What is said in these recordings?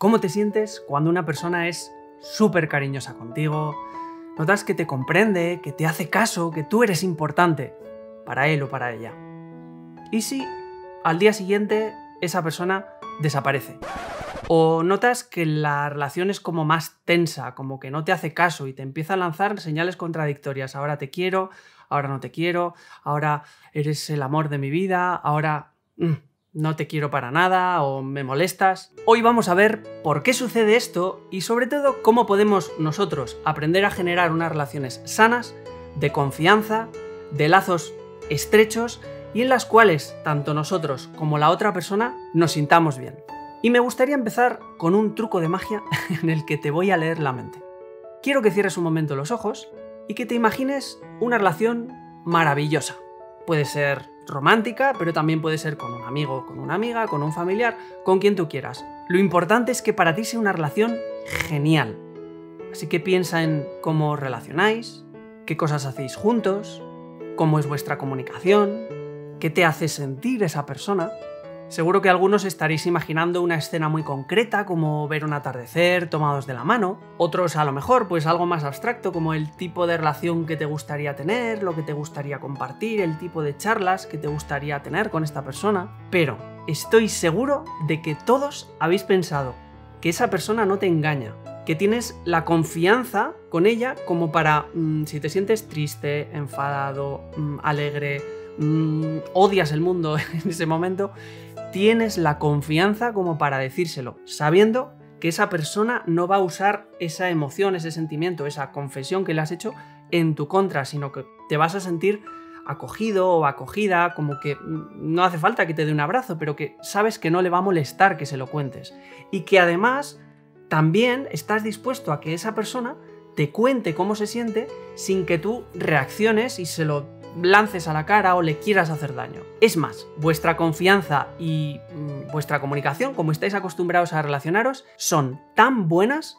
¿Cómo te sientes cuando una persona es súper cariñosa contigo? Notas que te comprende, que te hace caso, que tú eres importante para él o para ella. ¿Y si al día siguiente esa persona desaparece? ¿O notas que la relación es como más tensa, como que no te hace caso y te empieza a lanzar señales contradictorias? Ahora te quiero, ahora no te quiero, ahora eres el amor de mi vida, ahora... Mm, no te quiero para nada o me molestas. Hoy vamos a ver por qué sucede esto y sobre todo cómo podemos nosotros aprender a generar unas relaciones sanas, de confianza, de lazos estrechos y en las cuales tanto nosotros como la otra persona nos sintamos bien. Y me gustaría empezar con un truco de magia en el que te voy a leer la mente. Quiero que cierres un momento los ojos y que te imagines una relación maravillosa. Puede ser romántica, pero también puede ser con un amigo, con una amiga, con un familiar, con quien tú quieras. Lo importante es que para ti sea una relación genial. Así que piensa en cómo os relacionáis, qué cosas hacéis juntos, cómo es vuestra comunicación, qué te hace sentir esa persona. Seguro que algunos estaréis imaginando una escena muy concreta, como ver un atardecer tomados de la mano, otros a lo mejor pues algo más abstracto, como el tipo de relación que te gustaría tener, lo que te gustaría compartir, el tipo de charlas que te gustaría tener con esta persona, pero estoy seguro de que todos habéis pensado que esa persona no te engaña, que tienes la confianza con ella como para, mm, si te sientes triste, enfadado, mm, alegre, mm, odias el mundo en ese momento, tienes la confianza como para decírselo, sabiendo que esa persona no va a usar esa emoción, ese sentimiento, esa confesión que le has hecho en tu contra, sino que te vas a sentir acogido o acogida, como que mm, no hace falta que te dé un abrazo, pero que sabes que no le va a molestar que se lo cuentes. Y que además también estás dispuesto a que esa persona te cuente cómo se siente sin que tú reacciones y se lo lances a la cara o le quieras hacer daño. Es más, vuestra confianza y mm, vuestra comunicación, como estáis acostumbrados a relacionaros, son tan buenas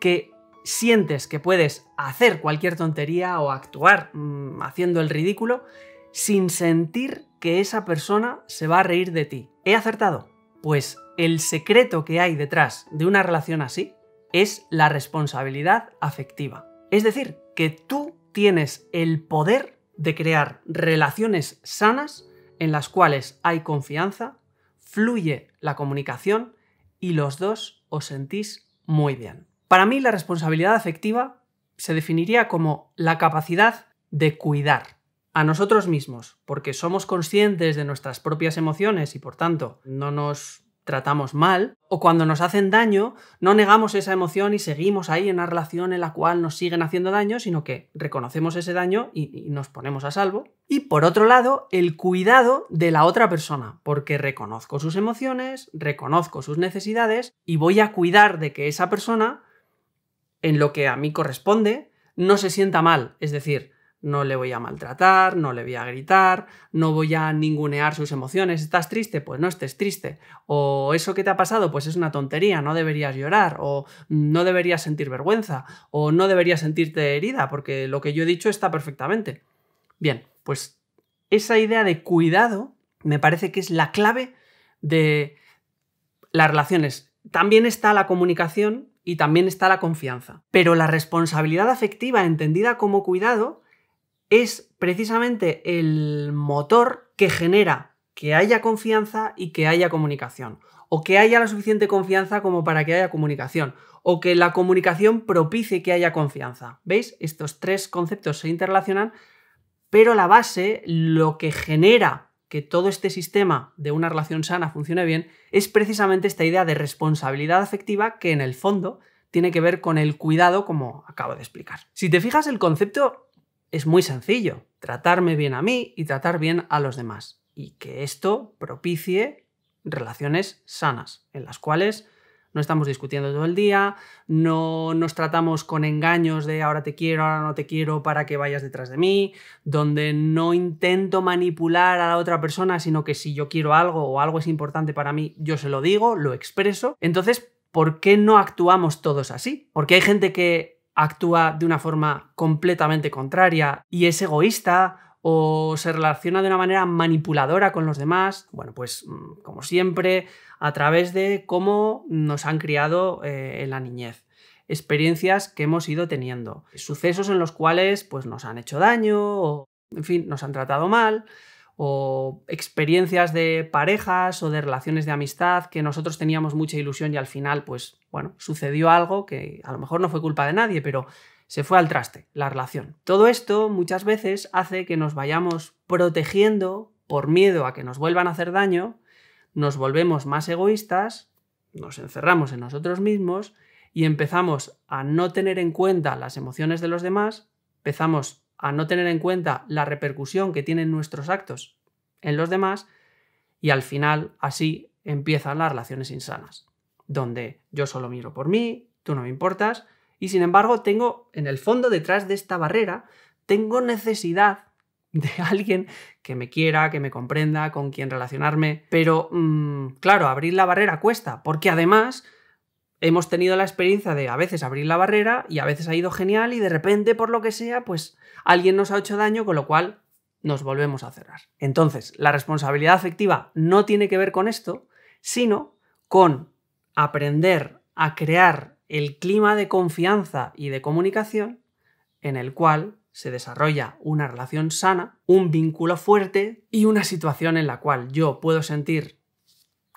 que sientes que puedes hacer cualquier tontería o actuar mm, haciendo el ridículo sin sentir que esa persona se va a reír de ti. ¿He acertado? Pues el secreto que hay detrás de una relación así es la responsabilidad afectiva. Es decir, que tú tienes el poder de crear relaciones sanas en las cuales hay confianza, fluye la comunicación y los dos os sentís muy bien. Para mí la responsabilidad afectiva se definiría como la capacidad de cuidar a nosotros mismos, porque somos conscientes de nuestras propias emociones y por tanto no nos tratamos mal, o cuando nos hacen daño, no negamos esa emoción y seguimos ahí en una relación en la cual nos siguen haciendo daño, sino que reconocemos ese daño y, nos ponemos a salvo. Y por otro lado, el cuidado de la otra persona, porque reconozco sus emociones, reconozco sus necesidades y voy a cuidar de que esa persona, en lo que a mí corresponde, no se sienta mal. Es decir, no le voy a maltratar, no le voy a gritar, no voy a ningunear sus emociones. ¿Estás triste? Pues no estés triste. O eso que te ha pasado, pues es una tontería, no deberías llorar, o no deberías sentir vergüenza, o no deberías sentirte herida, porque lo que yo he dicho está perfectamente. Bien, pues esa idea de cuidado me parece que es la clave de las relaciones. También está la comunicación y también está la confianza. Pero la responsabilidad afectiva, entendida como cuidado, es precisamente el motor que genera que haya confianza y que haya comunicación, o que haya la suficiente confianza como para que haya comunicación, o que la comunicación propicie que haya confianza. ¿Veis? Estos tres conceptos se interrelacionan, pero la base, lo que genera que todo este sistema de una relación sana funcione bien es precisamente esta idea de responsabilidad afectiva que en el fondo tiene que ver con el cuidado como acabo de explicar. Si te fijas, el concepto es muy sencillo, tratarme bien a mí y tratar bien a los demás. Y que esto propicie relaciones sanas, en las cuales no estamos discutiendo todo el día, no nos tratamos con engaños de ahora te quiero, ahora no te quiero para que vayas detrás de mí, donde no intento manipular a la otra persona, sino que si yo quiero algo o algo es importante para mí, yo se lo digo, lo expreso. Entonces, ¿por qué no actuamos todos así? Porque hay gente que actúa de una forma completamente contraria y es egoísta o se relaciona de una manera manipuladora con los demás, bueno, pues mm, como siempre, a través de cómo nos han criado eh, en la niñez experiencias que hemos ido teniendo, sucesos en los cuales pues nos han hecho daño o en fin, nos han tratado mal, o experiencias de parejas o de relaciones de amistad que nosotros teníamos mucha ilusión y al final, pues bueno, sucedió algo que a lo mejor no fue culpa de nadie, pero se fue al traste la relación. Todo esto muchas veces hace que nos vayamos protegiendo por miedo a que nos vuelvan a hacer daño, nos volvemos más egoístas, nos encerramos en nosotros mismos y empezamos a no tener en cuenta las emociones de los demás, empezamos a no tener en cuenta la repercusión que tienen nuestros actos en los demás y al final así empiezan las relaciones insanas, donde yo solo miro por mí, tú no me importas y sin embargo tengo en el fondo detrás de esta barrera, tengo necesidad de alguien que me quiera, que me comprenda, con quien relacionarme, pero mm, claro, abrir la barrera cuesta, porque además hemos tenido la experiencia de a veces abrir la barrera y a veces ha ido genial y de repente, por lo que sea, pues alguien nos ha hecho daño, con lo cual nos volvemos a cerrar. Entonces, la responsabilidad afectiva no tiene que ver con esto, sino con aprender a crear el clima de confianza y de comunicación en el cual se desarrolla una relación sana, un vínculo fuerte y una situación en la cual yo puedo sentir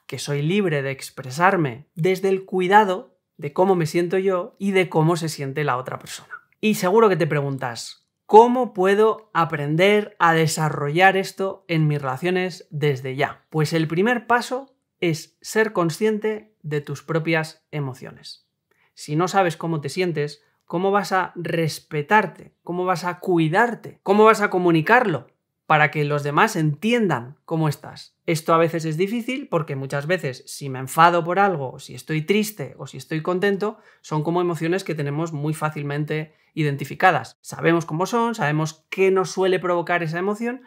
que soy libre de expresarme desde el cuidado de cómo me siento yo y de cómo se siente la otra persona. Y seguro que te preguntas, ¿cómo puedo aprender a desarrollar esto en mis relaciones desde ya? Pues el primer paso es ser consciente de tus propias emociones. Si no sabes cómo te sientes, ¿cómo vas a respetarte? ¿Cómo vas a cuidarte? ¿Cómo vas a comunicarlo? para que los demás entiendan cómo estás. Esto a veces es difícil porque muchas veces si me enfado por algo, si estoy triste o si estoy contento, son como emociones que tenemos muy fácilmente identificadas. Sabemos cómo son, sabemos qué nos suele provocar esa emoción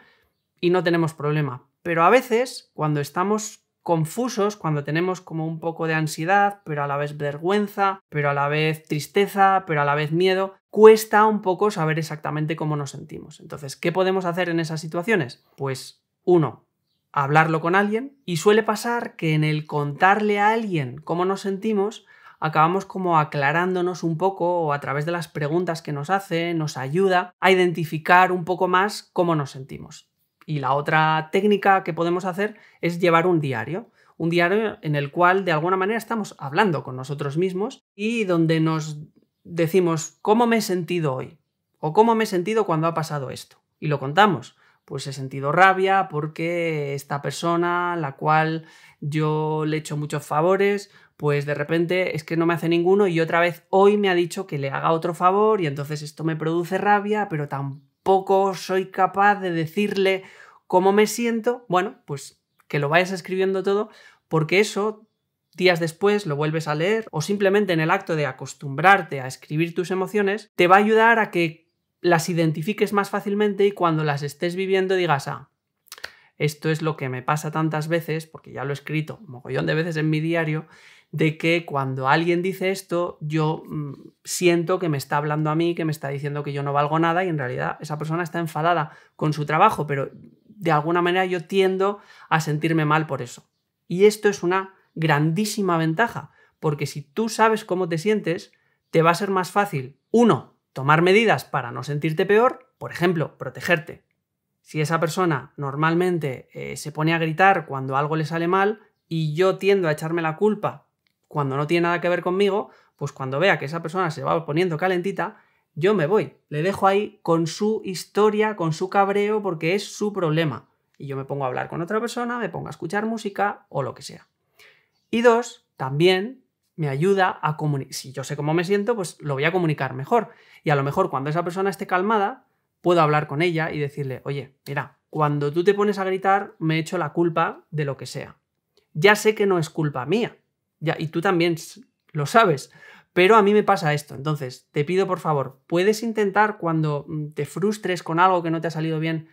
y no tenemos problema. Pero a veces, cuando estamos confusos, cuando tenemos como un poco de ansiedad, pero a la vez vergüenza, pero a la vez tristeza, pero a la vez miedo, cuesta un poco saber exactamente cómo nos sentimos. Entonces, ¿qué podemos hacer en esas situaciones? Pues uno, hablarlo con alguien y suele pasar que en el contarle a alguien cómo nos sentimos, acabamos como aclarándonos un poco o a través de las preguntas que nos hace, nos ayuda a identificar un poco más cómo nos sentimos. Y la otra técnica que podemos hacer es llevar un diario un diario en el cual de alguna manera estamos hablando con nosotros mismos y donde nos decimos, ¿cómo me he sentido hoy? ¿O cómo me he sentido cuando ha pasado esto? Y lo contamos. Pues he sentido rabia porque esta persona, la cual yo le he hecho muchos favores, pues de repente es que no me hace ninguno y otra vez hoy me ha dicho que le haga otro favor y entonces esto me produce rabia, pero tampoco soy capaz de decirle cómo me siento. Bueno, pues que lo vayas escribiendo todo porque eso días después lo vuelves a leer o simplemente en el acto de acostumbrarte a escribir tus emociones, te va a ayudar a que las identifiques más fácilmente y cuando las estés viviendo digas, ah, esto es lo que me pasa tantas veces, porque ya lo he escrito un mogollón de veces en mi diario, de que cuando alguien dice esto, yo mm, siento que me está hablando a mí, que me está diciendo que yo no valgo nada y en realidad esa persona está enfadada con su trabajo, pero de alguna manera yo tiendo a sentirme mal por eso. Y esto es una grandísima ventaja, porque si tú sabes cómo te sientes, te va a ser más fácil, uno, tomar medidas para no sentirte peor, por ejemplo, protegerte. Si esa persona normalmente eh, se pone a gritar cuando algo le sale mal y yo tiendo a echarme la culpa cuando no tiene nada que ver conmigo, pues cuando vea que esa persona se va poniendo calentita, yo me voy, le dejo ahí con su historia, con su cabreo, porque es su problema. Y yo me pongo a hablar con otra persona, me pongo a escuchar música o lo que sea. Y dos, también me ayuda a comunicar. Si yo sé cómo me siento, pues lo voy a comunicar mejor. Y a lo mejor cuando esa persona esté calmada, puedo hablar con ella y decirle, oye, mira, cuando tú te pones a gritar, me echo la culpa de lo que sea. Ya sé que no es culpa mía. Ya, y tú también lo sabes. Pero a mí me pasa esto. Entonces, te pido por favor, ¿puedes intentar cuando mm, te frustres con algo que no te ha salido bien,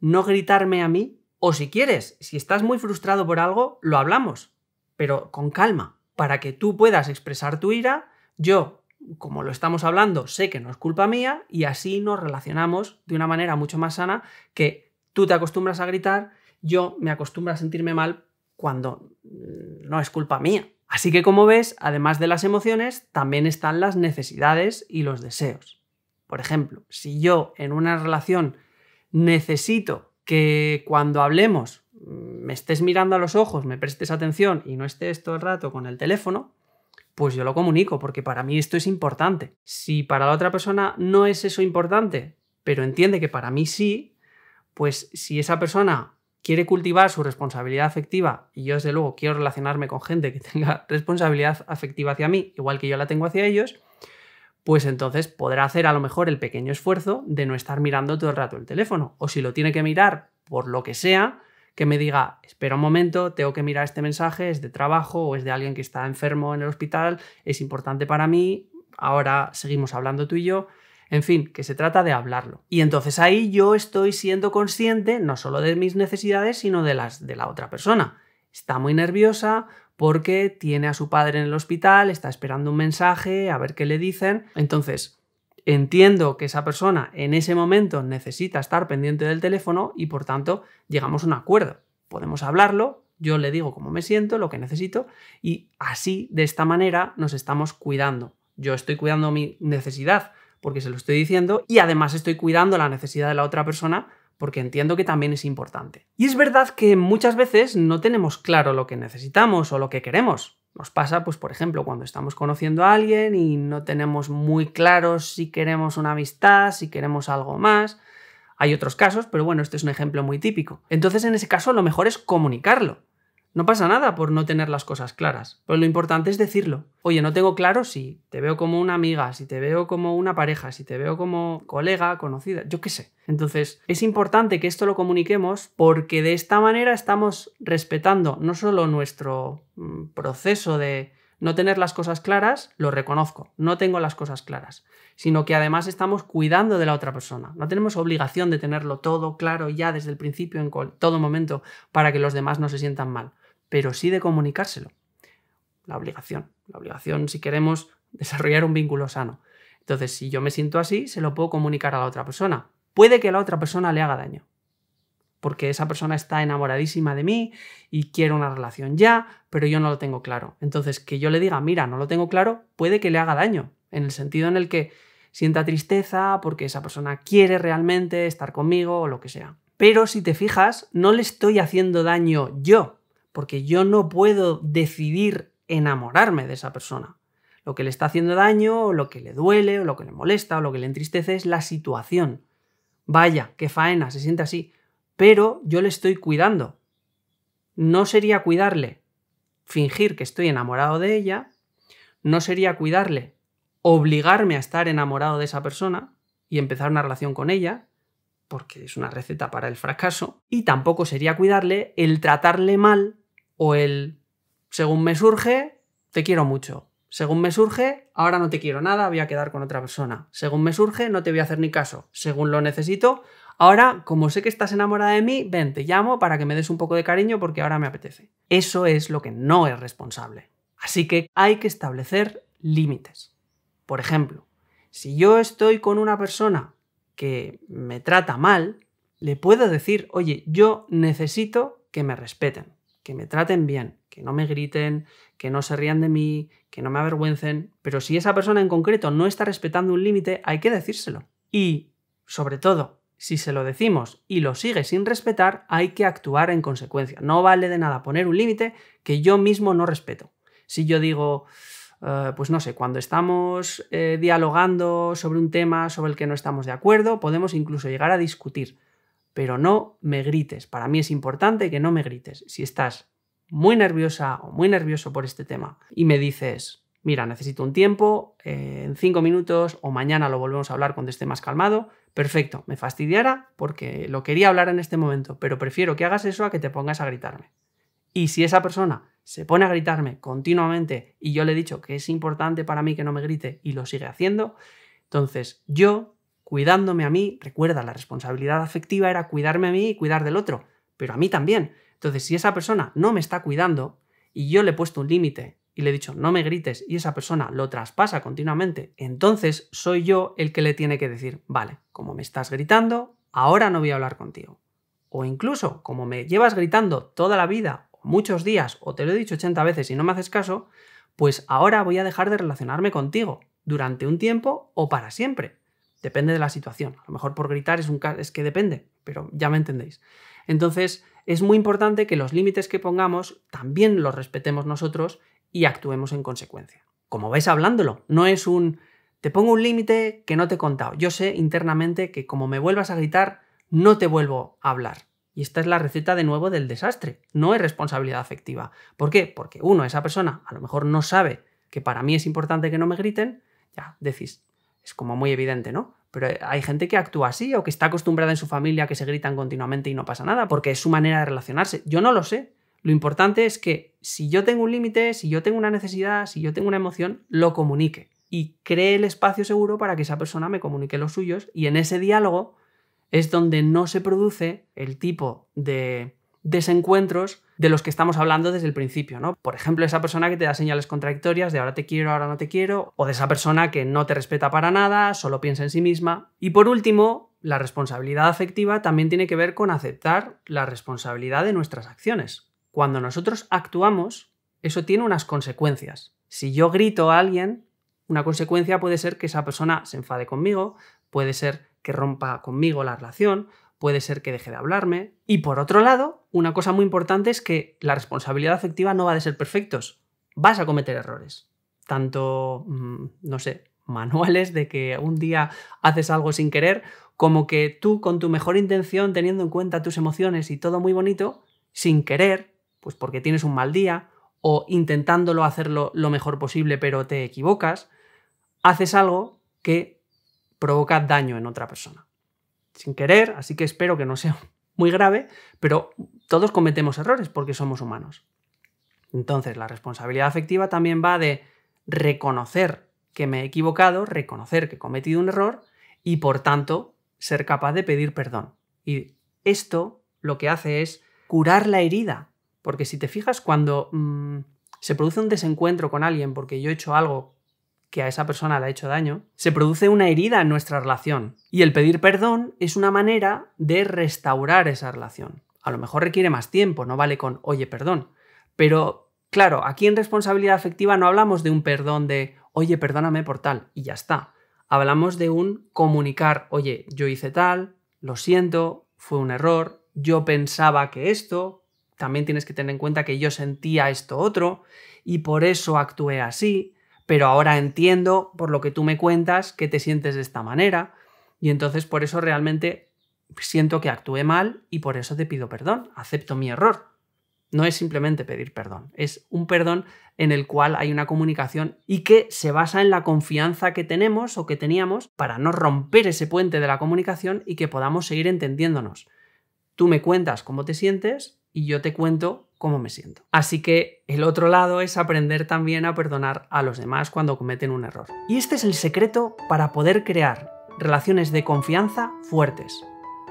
no gritarme a mí? O si quieres, si estás muy frustrado por algo, lo hablamos pero con calma, para que tú puedas expresar tu ira, yo, como lo estamos hablando, sé que no es culpa mía y así nos relacionamos de una manera mucho más sana que tú te acostumbras a gritar, yo me acostumbro a sentirme mal cuando mm, no es culpa mía. Así que como ves, además de las emociones, también están las necesidades y los deseos. Por ejemplo, si yo en una relación necesito que cuando hablemos Mm, me estés mirando a los ojos, me prestes atención y no estés todo el rato con el teléfono, pues yo lo comunico, porque para mí esto es importante. Si para la otra persona no es eso importante, pero entiende que para mí sí, pues si esa persona quiere cultivar su responsabilidad afectiva y yo desde luego quiero relacionarme con gente que tenga responsabilidad afectiva hacia mí, igual que yo la tengo hacia ellos, pues entonces podrá hacer a lo mejor el pequeño esfuerzo de no estar mirando todo el rato el teléfono. O si lo tiene que mirar por lo que sea, que me diga, espera un momento, tengo que mirar este mensaje, es de trabajo o es de alguien que está enfermo en el hospital, es importante para mí, ahora seguimos hablando tú y yo. En fin, que se trata de hablarlo. Y entonces ahí yo estoy siendo consciente no solo de mis necesidades, sino de las de la otra persona. Está muy nerviosa porque tiene a su padre en el hospital, está esperando un mensaje, a ver qué le dicen. Entonces, Entiendo que esa persona en ese momento necesita estar pendiente del teléfono y por tanto llegamos a un acuerdo. Podemos hablarlo, yo le digo cómo me siento, lo que necesito y así, de esta manera, nos estamos cuidando. Yo estoy cuidando mi necesidad porque se lo estoy diciendo y además estoy cuidando la necesidad de la otra persona porque entiendo que también es importante. Y es verdad que muchas veces no tenemos claro lo que necesitamos o lo que queremos. Nos pasa, pues, por ejemplo, cuando estamos conociendo a alguien y no tenemos muy claros si queremos una amistad, si queremos algo más. Hay otros casos, pero bueno, este es un ejemplo muy típico. Entonces, en ese caso, lo mejor es comunicarlo. No pasa nada por no tener las cosas claras, pero lo importante es decirlo. Oye, no tengo claro si te veo como una amiga, si te veo como una pareja, si te veo como colega, conocida, yo qué sé. Entonces, es importante que esto lo comuniquemos porque de esta manera estamos respetando no solo nuestro mm, proceso de no tener las cosas claras, lo reconozco, no tengo las cosas claras, sino que además estamos cuidando de la otra persona. No tenemos obligación de tenerlo todo claro ya desde el principio en todo momento para que los demás no se sientan mal pero sí de comunicárselo. La obligación. La obligación si queremos desarrollar un vínculo sano. Entonces, si yo me siento así, se lo puedo comunicar a la otra persona. Puede que la otra persona le haga daño. Porque esa persona está enamoradísima de mí y quiere una relación ya, pero yo no lo tengo claro. Entonces, que yo le diga, mira, no lo tengo claro, puede que le haga daño. En el sentido en el que sienta tristeza porque esa persona quiere realmente estar conmigo o lo que sea. Pero si te fijas, no le estoy haciendo daño yo, porque yo no puedo decidir enamorarme de esa persona. Lo que le está haciendo daño, o lo que le duele, o lo que le molesta, o lo que le entristece es la situación. Vaya, qué faena, se siente así. Pero yo le estoy cuidando. No sería cuidarle fingir que estoy enamorado de ella, no sería cuidarle obligarme a estar enamorado de esa persona y empezar una relación con ella, porque es una receta para el fracaso, y tampoco sería cuidarle el tratarle mal o el según me surge, te quiero mucho. Según me surge, ahora no te quiero nada, voy a quedar con otra persona. Según me surge, no te voy a hacer ni caso. Según lo necesito, ahora, como sé que estás enamorada de mí, ven, te llamo para que me des un poco de cariño porque ahora me apetece. Eso es lo que no es responsable. Así que hay que establecer límites. Por ejemplo, si yo estoy con una persona que me trata mal, le puedo decir, oye, yo necesito que me respeten que me traten bien, que no me griten, que no se rían de mí, que no me avergüencen, pero si esa persona en concreto no está respetando un límite, hay que decírselo. Y, sobre todo, si se lo decimos y lo sigue sin respetar, hay que actuar en consecuencia. No vale de nada poner un límite que yo mismo no respeto. Si yo digo, eh, pues no sé, cuando estamos eh, dialogando sobre un tema sobre el que no estamos de acuerdo, podemos incluso llegar a discutir pero no me grites. Para mí es importante que no me grites. Si estás muy nerviosa o muy nervioso por este tema y me dices, mira, necesito un tiempo, eh, en cinco minutos o mañana lo volvemos a hablar cuando esté más calmado, perfecto, me fastidiara porque lo quería hablar en este momento, pero prefiero que hagas eso a que te pongas a gritarme. Y si esa persona se pone a gritarme continuamente y yo le he dicho que es importante para mí que no me grite y lo sigue haciendo, entonces yo cuidándome a mí, recuerda, la responsabilidad afectiva era cuidarme a mí y cuidar del otro, pero a mí también. Entonces, si esa persona no me está cuidando y yo le he puesto un límite y le he dicho no me grites y esa persona lo traspasa continuamente, entonces soy yo el que le tiene que decir, vale, como me estás gritando, ahora no voy a hablar contigo. O incluso, como me llevas gritando toda la vida, muchos días, o te lo he dicho 80 veces y no me haces caso, pues ahora voy a dejar de relacionarme contigo, durante un tiempo o para siempre. Depende de la situación. A lo mejor por gritar es un es que depende, pero ya me entendéis. Entonces, es muy importante que los límites que pongamos también los respetemos nosotros y actuemos en consecuencia. Como vais hablándolo, no es un te pongo un límite que no te he contado. Yo sé internamente que como me vuelvas a gritar, no te vuelvo a hablar. Y esta es la receta de nuevo del desastre. No es responsabilidad afectiva. ¿Por qué? Porque uno, esa persona a lo mejor no sabe que para mí es importante que no me griten. Ya, decís, es como muy evidente, ¿no? Pero hay gente que actúa así o que está acostumbrada en su familia a que se gritan continuamente y no pasa nada, porque es su manera de relacionarse. Yo no lo sé. Lo importante es que si yo tengo un límite, si yo tengo una necesidad, si yo tengo una emoción, lo comunique y cree el espacio seguro para que esa persona me comunique los suyos y en ese diálogo es donde no se produce el tipo de desencuentros de los que estamos hablando desde el principio, ¿no? Por ejemplo, esa persona que te da señales contradictorias de ahora te quiero, ahora no te quiero, o de esa persona que no te respeta para nada, solo piensa en sí misma. Y por último, la responsabilidad afectiva también tiene que ver con aceptar la responsabilidad de nuestras acciones. Cuando nosotros actuamos, eso tiene unas consecuencias. Si yo grito a alguien, una consecuencia puede ser que esa persona se enfade conmigo, puede ser que rompa conmigo la relación, puede ser que deje de hablarme. Y por otro lado, una cosa muy importante es que la responsabilidad afectiva no va de ser perfectos. Vas a cometer errores. Tanto, mm, no sé, manuales de que un día haces algo sin querer, como que tú con tu mejor intención, teniendo en cuenta tus emociones y todo muy bonito, sin querer, pues porque tienes un mal día, o intentándolo hacerlo lo mejor posible pero te equivocas, haces algo que provoca daño en otra persona. Sin querer, así que espero que no sea muy grave, pero todos cometemos errores porque somos humanos. Entonces, la responsabilidad afectiva también va de reconocer que me he equivocado, reconocer que he cometido un error y por tanto ser capaz de pedir perdón. Y esto lo que hace es curar la herida, porque si te fijas cuando mm, se produce un desencuentro con alguien porque yo he hecho algo que a esa persona le ha hecho daño, se produce una herida en nuestra relación. Y el pedir perdón es una manera de restaurar esa relación a lo mejor requiere más tiempo, no vale con oye, perdón. Pero claro, aquí en responsabilidad afectiva no hablamos de un perdón de oye, perdóname por tal y ya está. Hablamos de un comunicar, oye, yo hice tal, lo siento, fue un error, yo pensaba que esto, también tienes que tener en cuenta que yo sentía esto otro y por eso actué así, pero ahora entiendo por lo que tú me cuentas que te sientes de esta manera y entonces por eso realmente siento que actué mal y por eso te pido perdón, acepto mi error. No es simplemente pedir perdón, es un perdón en el cual hay una comunicación y que se basa en la confianza que tenemos o que teníamos para no romper ese puente de la comunicación y que podamos seguir entendiéndonos. Tú me cuentas cómo te sientes y yo te cuento cómo me siento. Así que el otro lado es aprender también a perdonar a los demás cuando cometen un error. Y este es el secreto para poder crear relaciones de confianza fuertes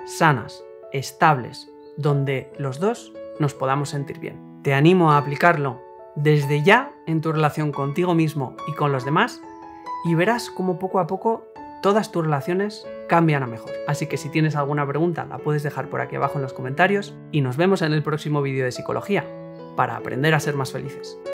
sanas, estables, donde los dos nos podamos sentir bien. Te animo a aplicarlo desde ya en tu relación contigo mismo y con los demás y verás cómo poco a poco todas tus relaciones cambian a mejor. Así que si tienes alguna pregunta la puedes dejar por aquí abajo en los comentarios y nos vemos en el próximo vídeo de psicología para aprender a ser más felices.